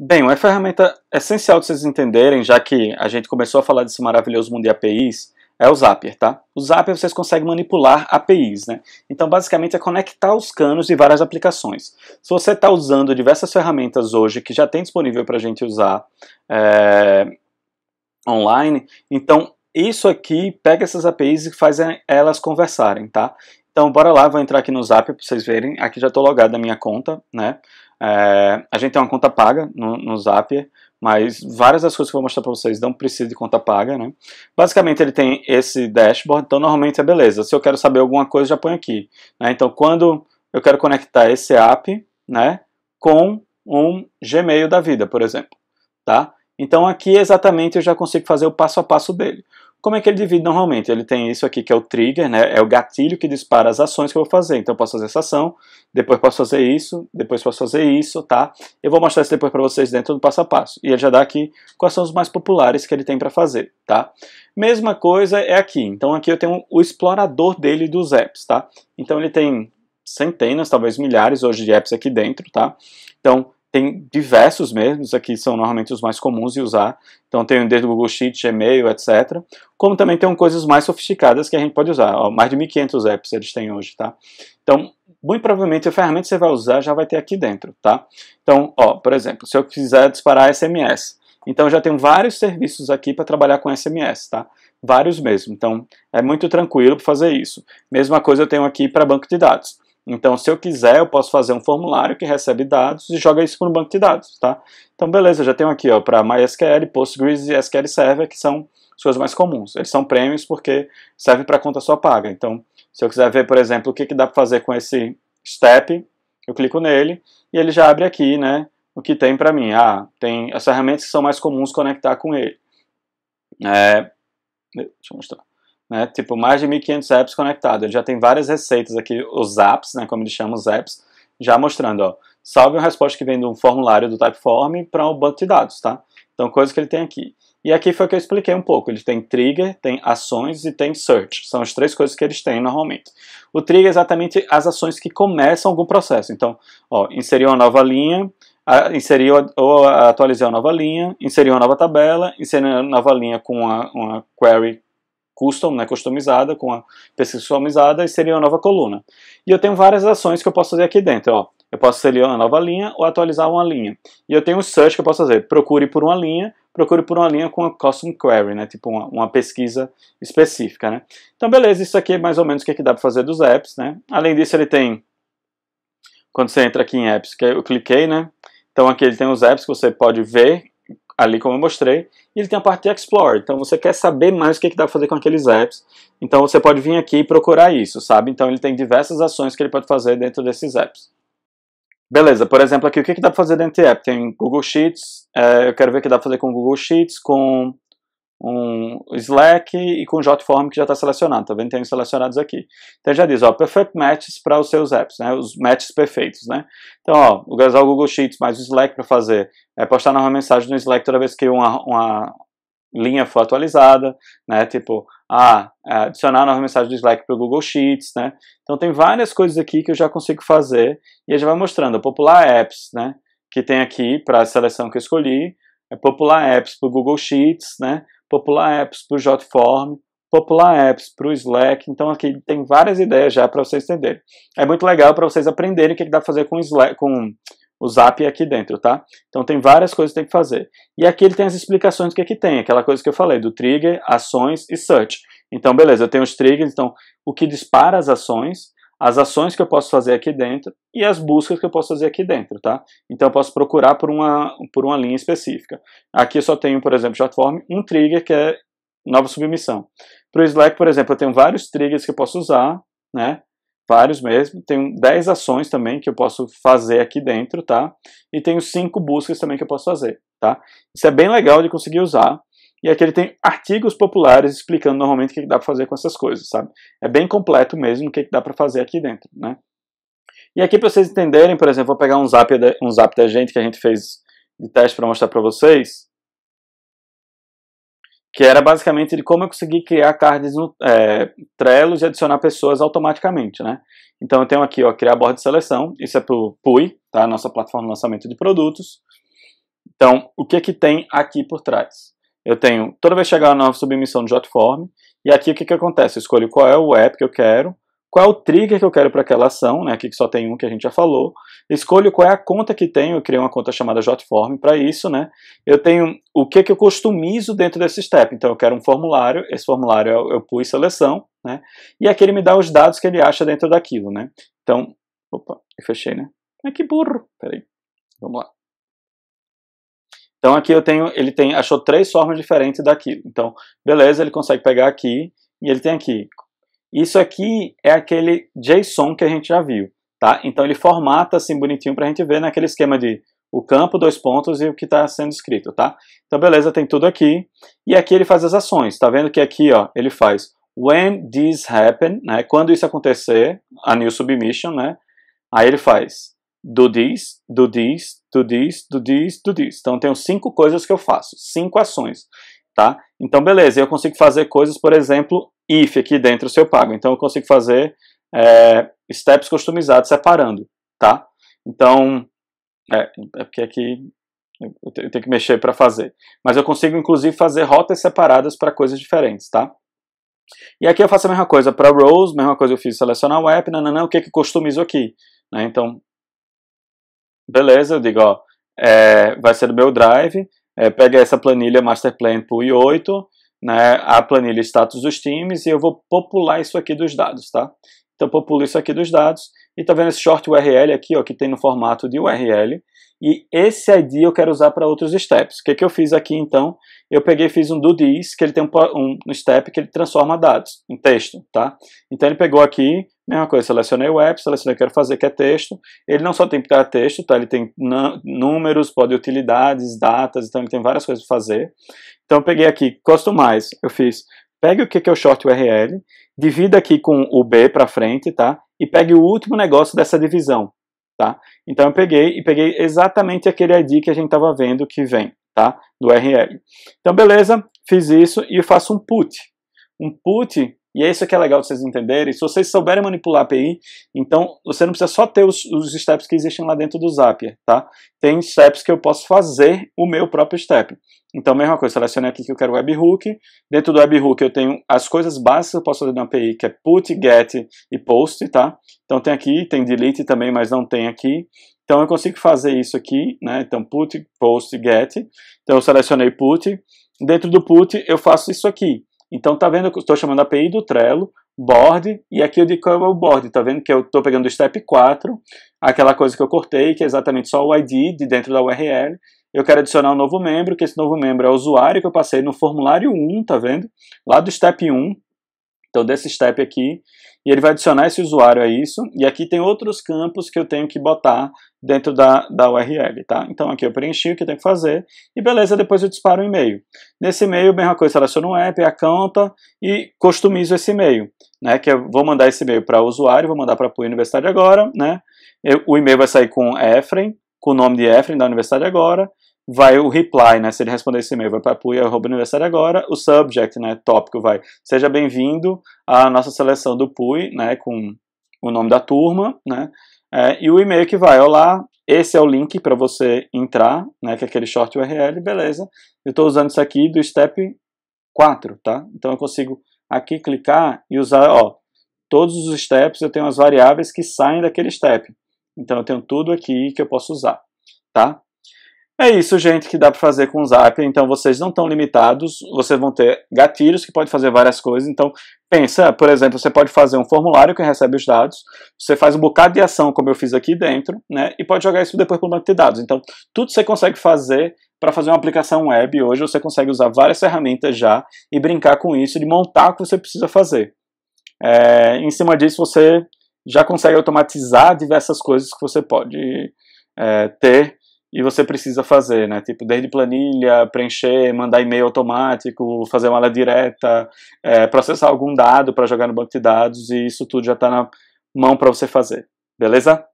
Bem, uma ferramenta essencial de vocês entenderem, já que a gente começou a falar desse maravilhoso mundo de APIs, é o Zapier, tá? O Zapier vocês conseguem manipular APIs, né? Então, basicamente, é conectar os canos de várias aplicações. Se você está usando diversas ferramentas hoje que já tem disponível para a gente usar é, online, então isso aqui pega essas APIs e faz é, elas conversarem, tá? Então, bora lá, vou entrar aqui no Zapier para vocês verem. Aqui já estou logado na minha conta, né? É, a gente tem uma conta paga no, no Zapier, mas várias das coisas que eu vou mostrar para vocês não precisa de conta paga, né? Basicamente ele tem esse dashboard, então normalmente é beleza. Se eu quero saber alguma coisa, já ponho aqui. Né? Então quando eu quero conectar esse app, né, com um Gmail da vida, por exemplo, tá? Então aqui exatamente eu já consigo fazer o passo a passo dele. Como é que ele divide normalmente? Ele tem isso aqui que é o trigger, né? é o gatilho que dispara as ações que eu vou fazer. Então eu posso fazer essa ação, depois posso fazer isso, depois posso fazer isso, tá? Eu vou mostrar isso depois para vocês dentro do passo a passo. E ele já dá aqui quais são os mais populares que ele tem para fazer, tá? Mesma coisa é aqui. Então aqui eu tenho o explorador dele dos apps, tá? Então ele tem centenas, talvez milhares hoje de apps aqui dentro, tá? Então tem diversos mesmos, aqui são normalmente os mais comuns de usar. Então tem desde o Google Sheet, Gmail, etc. Como também tem coisas mais sofisticadas que a gente pode usar. Ó, mais de 1.500 apps eles têm hoje, tá? Então, muito provavelmente a ferramenta que você vai usar já vai ter aqui dentro, tá? Então, ó, por exemplo, se eu quiser disparar SMS, então já tem vários serviços aqui para trabalhar com SMS, tá? Vários mesmo. Então, é muito tranquilo para fazer isso. Mesma coisa eu tenho aqui para banco de dados. Então, se eu quiser, eu posso fazer um formulário que recebe dados e joga isso para um banco de dados, tá? Então, beleza, já tenho aqui, ó, para MySQL, Postgres e SQL Server, que são as coisas mais comuns. Eles são prêmios porque servem para conta só paga. Então, se eu quiser ver, por exemplo, o que, que dá para fazer com esse step, eu clico nele e ele já abre aqui, né, o que tem para mim. Ah, tem as ferramentas que são mais comuns conectar com ele. É, deixa eu mostrar né? Tipo, mais de 1.500 apps conectados. Ele já tem várias receitas aqui, os apps, né? Como eles chamam os apps, já mostrando, ó. Salve uma resposta que vem de um formulário do Typeform para um banco de dados, tá? Então, coisa que ele tem aqui. E aqui foi o que eu expliquei um pouco. Ele tem trigger, tem ações e tem search. São as três coisas que eles têm normalmente. O trigger é exatamente as ações que começam algum processo. Então, ó, uma nova linha, inseriu ou atualizou uma nova linha, inseriu uma nova tabela, inseriu uma nova linha com uma, uma query custom, né, customizada, com a pesquisa customizada, e seria uma nova coluna. E eu tenho várias ações que eu posso fazer aqui dentro. Ó. Eu posso selecionar uma nova linha ou atualizar uma linha. E eu tenho um search que eu posso fazer. Procure por uma linha, procure por uma linha com a custom query, né? Tipo uma, uma pesquisa específica, né? Então, beleza, isso aqui é mais ou menos o que, é que dá para fazer dos apps, né? Além disso, ele tem... Quando você entra aqui em apps, que eu cliquei, né? Então, aqui ele tem os apps que você pode ver ali como eu mostrei, e ele tem a parte de Explore, então você quer saber mais o que, que dá para fazer com aqueles apps, então você pode vir aqui e procurar isso, sabe? Então ele tem diversas ações que ele pode fazer dentro desses apps. Beleza, por exemplo aqui, o que, que dá para fazer dentro de app? Tem Google Sheets, é, eu quero ver o que dá para fazer com Google Sheets, com um Slack e com JForm que já está selecionado, tá vendo? Tenho selecionados aqui. Então já diz, ó, perfect matches para os seus apps, né? Os matches perfeitos, né? Então, ó, usar o Google Sheets mais o Slack para fazer, é postar nova mensagem no Slack toda vez que uma, uma linha for atualizada, né? Tipo, ah, é, adicionar nova mensagem do Slack para o Google Sheets, né? Então tem várias coisas aqui que eu já consigo fazer e a já vai mostrando, popular apps, né? Que tem aqui para a seleção que eu escolhi, é popular apps para o Google Sheets, né? popular apps para o Jotform, popular apps para o Slack. Então aqui tem várias ideias já para vocês entenderem. É muito legal para vocês aprenderem o que, que dá para fazer com o, Slack, com o Zap aqui dentro, tá? Então tem várias coisas que tem que fazer. E aqui ele tem as explicações do que, que tem, aquela coisa que eu falei, do trigger, ações e search. Então, beleza, eu tenho os triggers, então o que dispara as ações, as ações que eu posso fazer aqui dentro e as buscas que eu posso fazer aqui dentro, tá? Então eu posso procurar por uma, por uma linha específica. Aqui eu só tenho, por exemplo, shortform, um trigger que é nova submissão. Para o Slack, por exemplo, eu tenho vários triggers que eu posso usar, né? Vários mesmo. Tenho 10 ações também que eu posso fazer aqui dentro, tá? E tenho 5 buscas também que eu posso fazer, tá? Isso é bem legal de conseguir usar. E aqui ele tem artigos populares explicando normalmente o que, dá para fazer com essas coisas, sabe? É bem completo mesmo o que, dá para fazer aqui dentro, né? E aqui para vocês entenderem, por exemplo, vou pegar um zap, um zap da gente que a gente fez de teste para mostrar para vocês, que era basicamente de como eu consegui criar cards no é, Trello e adicionar pessoas automaticamente, né? Então eu tenho aqui, ó, criar borda de seleção, isso é pro PUI, tá? Nossa plataforma de lançamento de produtos. Então, o que que tem aqui por trás? eu tenho, toda vez que chegar uma nova submissão do JForm, e aqui o que, que acontece? Eu escolho qual é o app que eu quero, qual é o trigger que eu quero para aquela ação, né? aqui que só tem um que a gente já falou, escolho qual é a conta que tenho, eu criei uma conta chamada JForm para isso, né? eu tenho o que, que eu customizo dentro desse step, então eu quero um formulário, esse formulário eu, eu pus seleção, né? e aqui ele me dá os dados que ele acha dentro daquilo. Né? Então, opa, fechei, né? Ai, que burro, peraí, vamos lá. Então aqui eu tenho, ele tem, achou três formas diferentes daquilo. Então, beleza, ele consegue pegar aqui e ele tem aqui. Isso aqui é aquele JSON que a gente já viu, tá? Então ele formata assim bonitinho para a gente ver naquele esquema de o campo, dois pontos e o que está sendo escrito, tá? Então beleza, tem tudo aqui. E aqui ele faz as ações, tá vendo que aqui, ó, ele faz when this happen, né? Quando isso acontecer, a new submission, né? Aí ele faz do this, do this, do this, do this, do this. Então, eu tenho cinco coisas que eu faço, cinco ações, tá? Então, beleza, eu consigo fazer coisas, por exemplo, if aqui dentro se eu pago. Então, eu consigo fazer é, steps customizados separando, tá? Então, é, é porque aqui eu tenho que mexer para fazer. Mas eu consigo, inclusive, fazer rotas separadas para coisas diferentes, tá? E aqui eu faço a mesma coisa para rows, mesma coisa eu fiz selecionar o app, não, o que que customizo aqui? Né? Então, beleza, eu digo, ó, é, vai ser do meu drive, é, pega essa planilha master plan para o i8, né, a planilha status dos times, e eu vou popular isso aqui dos dados, tá? Então populo isso aqui dos dados, e tá vendo esse short URL aqui, ó, que tem no formato de URL, e esse ID eu quero usar para outros steps. O que, que eu fiz aqui então? Eu peguei e fiz um do this, que ele tem um, um step que ele transforma dados em texto, tá? Então ele pegou aqui, mesma coisa, selecionei o app, selecionei o que eu quero fazer, que é texto. Ele não só tem que dar texto, tá? Ele tem números, pode utilidades, datas, então ele tem várias coisas para fazer. Então eu peguei aqui, customize, eu fiz, pegue o que, que é o short URL, divida aqui com o B para frente, tá? E pegue o último negócio dessa divisão, Tá? Então eu peguei e peguei exatamente aquele ID que a gente estava vendo que vem, tá? Do URL. Então beleza, fiz isso e eu faço um put. Um put e é isso que é legal de vocês entenderem. Se vocês souberem manipular a API, então você não precisa só ter os, os steps que existem lá dentro do Zapier, tá? Tem steps que eu posso fazer o meu próprio step. Então, mesma coisa, selecionei aqui que eu quero webhook. Dentro do webhook eu tenho as coisas básicas que eu posso fazer na API, que é put, get e post, tá? Então tem aqui, tem delete também, mas não tem aqui. Então eu consigo fazer isso aqui, né? Então put, post, get. Então eu selecionei put. Dentro do put eu faço isso aqui. Então, tá vendo que estou chamando a API do Trello, board, e aqui eu digo é o board, tá vendo que eu estou pegando o step 4, aquela coisa que eu cortei, que é exatamente só o ID de dentro da URL, eu quero adicionar um novo membro, que esse novo membro é o usuário que eu passei no formulário 1, tá vendo? Lá do step 1, então, desse step aqui, e ele vai adicionar esse usuário a isso, e aqui tem outros campos que eu tenho que botar dentro da, da URL, tá? Então, aqui eu preenchi o que eu tenho que fazer, e beleza, depois eu disparo um e-mail. Nesse e-mail, mesma coisa, seleciono o um app, a conta, e customizo esse e-mail, né? Que eu vou mandar esse e-mail para o usuário, vou mandar para a Universidade agora, né? Eu, o e-mail vai sair com Efren, com o nome de Efren da Universidade agora, vai o reply, né? Se ele responder esse e-mail, vai para aniversário agora. O subject, né? Tópico vai, seja bem-vindo à nossa seleção do Pui, né? Com o nome da turma, né? É, e o e-mail que vai, olá, esse é o link para você entrar, né? Que é aquele short URL, beleza. Eu estou usando isso aqui do step 4, tá? Então eu consigo aqui clicar e usar, ó, todos os steps eu tenho as variáveis que saem daquele step. Então eu tenho tudo aqui que eu posso usar, tá? É isso, gente, que dá para fazer com o Zap. Então, vocês não estão limitados, vocês vão ter gatilhos que podem fazer várias coisas. Então, pensa, por exemplo, você pode fazer um formulário que recebe os dados, você faz um bocado de ação, como eu fiz aqui dentro, né, e pode jogar isso depois para o banco de dados. Então, tudo você consegue fazer para fazer uma aplicação web. Hoje você consegue usar várias ferramentas já e brincar com isso, de montar o que você precisa fazer. É, em cima disso, você já consegue automatizar diversas coisas que você pode é, ter e você precisa fazer, né? Tipo, desde planilha, preencher, mandar e-mail automático, fazer uma aula direta, é, processar algum dado para jogar no banco de dados e isso tudo já está na mão para você fazer, beleza?